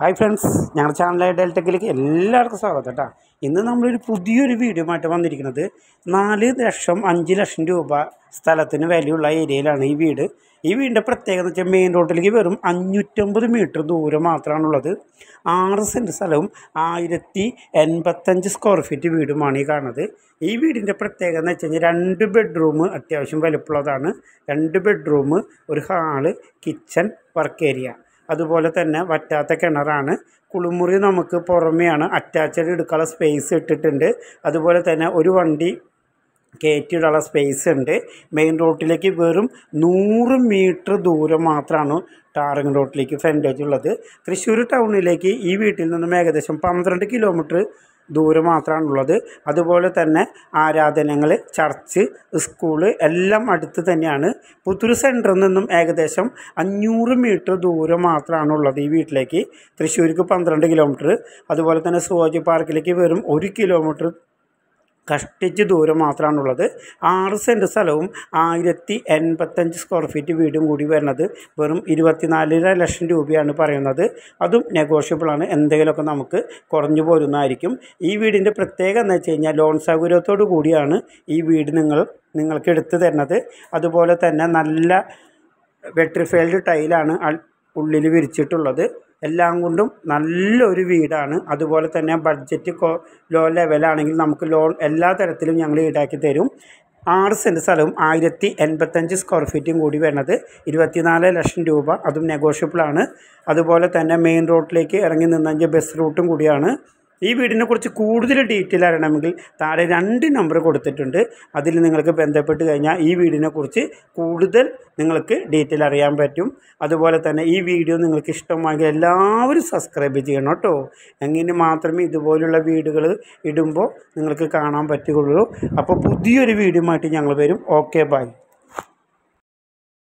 hi friends ഞങ്ങളുടെ ചാനലായ ഡെൽറ്റക്കിലേക്ക് എല്ലാവർക്കും സ്വാഗതം കേട്ടോ ഇന്ന് നമ്മളൊരു പുതിയൊരു വീഡിയോമായിട്ട് വന്നിരിക്കുന്നത് നാല് ലക്ഷം അഞ്ച് ലക്ഷം രൂപ സ്ഥലത്തിന് വിലയുള്ള ഏരിയയിലാണ് ഈ വീട് ഈ വീടിൻ്റെ പ്രത്യേകത എന്ന് വെച്ചാൽ മെയിൻ റോഡിലേക്ക് വെറും അഞ്ഞൂറ്റമ്പത് മീറ്റർ ദൂരം മാത്രമാണുള്ളത് ആറ് സെൻറ്റ് സ്ഥലവും ആയിരത്തി എൺപത്തഞ്ച് സ്ക്വയർ ഫീറ്റ് വീടുമാണ് ഈ കാണുന്നത് ഈ വീടിൻ്റെ പ്രത്യേകത എന്ന് വെച്ച് കഴിഞ്ഞാൽ രണ്ട് ബെഡ്റൂം അത്യാവശ്യം വലുപ്പമുള്ളതാണ് രണ്ട് ബെഡ്റൂം ഒരു ഹാള് കിച്ചൺ വർക്ക് ഏരിയ അതുപോലെ തന്നെ വറ്റാത്ത കിണറാണ് കുളിമുറി നമുക്ക് പുറമെയാണ് അറ്റാച്ചഡ് എടുക്കാനുള്ള സ്പേസ് ഇട്ടിട്ടുണ്ട് അതുപോലെ തന്നെ ഒരു വണ്ടി കയറ്റിയിടാനുള്ള സ്പേസ് ഉണ്ട് മെയിൻ റോഡിലേക്ക് വെറും നൂറ് മീറ്റർ ദൂരം മാത്രമാണ് ടാറിങ് റോഡിലേക്ക് ഫ്രണ്ടേജ് ഉള്ളത് തൃശ്ശൂർ ടൗണിലേക്ക് ഈ വീട്ടിൽ നിന്നും ഏകദേശം പന്ത്രണ്ട് കിലോമീറ്റർ ദൂരം മാത്രമാണുള്ളത് അതുപോലെ തന്നെ ആരാധനകൾ ചർച്ച് സ്കൂള് എല്ലാം അടുത്ത് തന്നെയാണ് പുത്തൂർ സെൻറ്ററിൽ നിന്നും ഏകദേശം അഞ്ഞൂറ് മീറ്റർ ദൂരം മാത്രമാണ് ഉള്ളത് ഈ വീട്ടിലേക്ക് തൃശ്ശൂർക്ക് പന്ത്രണ്ട് കിലോമീറ്റർ അതുപോലെ തന്നെ സുവാജി പാർക്കിലേക്ക് വെറും ഒരു കിലോമീറ്റർ കഷ്ടിച്ച് ദൂരം മാത്രമാണുള്ളത് ആറ് സെൻറ് സ്ഥലവും ആയിരത്തി എൺപത്തഞ്ച് സ്ക്വയർ ഫീറ്റ് വീടും കൂടി വരുന്നത് വെറും ഇരുപത്തിനാലര ലക്ഷം രൂപയാണ് പറയുന്നത് അതും നെഗോഷ്യബിളാണ് എന്തെങ്കിലുമൊക്കെ നമുക്ക് കുറഞ്ഞു പോരുന്നതായിരിക്കും ഈ വീടിൻ്റെ പ്രത്യേകത എന്ന് വെച്ച് കഴിഞ്ഞാൽ ലോൺ സൗകര്യത്തോടു കൂടിയാണ് ഈ വീട് നിങ്ങൾ നിങ്ങൾക്ക് എടുത്തു തരുന്നത് അതുപോലെ തന്നെ നല്ല വെട്രിഫൈൽഡ് ടൈലാണ് ഉള്ളിൽ വിരിച്ചിട്ടുള്ളത് എല്ലാം കൊണ്ടും നല്ലൊരു വീടാണ് അതുപോലെ തന്നെ ബഡ്ജറ്റ് ലോ ലെവലാണെങ്കിൽ നമുക്ക് ലോൺ എല്ലാ തരത്തിലും ഞങ്ങൾ ഈടാക്കി തരും ആറ് സെൻറ്റ് സ്ഥലവും ആയിരത്തി എൺപത്തഞ്ച് സ്ക്വയർ ഫീറ്റും കൂടി വരുന്നത് ഇരുപത്തിനാല് ലക്ഷം രൂപ അതും നെഗോഷ്യബിളാണ് അതുപോലെ തന്നെ മെയിൻ റോഡിലേക്ക് ഇറങ്ങി നിന്നെങ്കിൽ ബസ് റൂട്ടും കൂടിയാണ് ഈ വീടിനെ കുറിച്ച് കൂടുതൽ ഡീറ്റെയിൽ അറിയണമെങ്കിൽ താഴെ രണ്ട് നമ്പർ കൊടുത്തിട്ടുണ്ട് അതിൽ നിങ്ങൾക്ക് ബന്ധപ്പെട്ട് കഴിഞ്ഞാൽ ഈ വീടിനെ കുറിച്ച് കൂടുതൽ നിങ്ങൾക്ക് ഡീറ്റെയിൽ അറിയാൻ പറ്റും അതുപോലെ തന്നെ ഈ വീഡിയോ നിങ്ങൾക്ക് ഇഷ്ടമായെങ്കിൽ എല്ലാവരും സബ്സ്ക്രൈബ് ചെയ്യണം കേട്ടോ എങ്ങനെ മാത്രമേ ഇതുപോലുള്ള വീടുകൾ ഇടുമ്പോൾ നിങ്ങൾക്ക് കാണാൻ പറ്റുകയുള്ളൂ അപ്പോൾ പുതിയൊരു വീഡിയോ ആയിട്ട് ഞങ്ങൾ വരും ഓക്കെ ബൈ